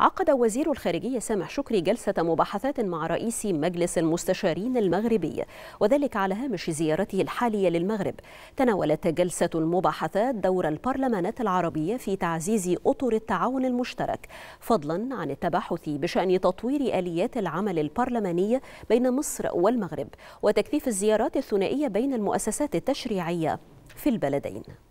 عقد وزير الخارجية سامح شكري جلسة مباحثات مع رئيس مجلس المستشارين المغربي وذلك على هامش زيارته الحالية للمغرب تناولت جلسة المباحثات دور البرلمانات العربية في تعزيز أطر التعاون المشترك فضلا عن التباحث بشأن تطوير آليات العمل البرلمانية بين مصر والمغرب وتكثيف الزيارات الثنائية بين المؤسسات التشريعية في البلدين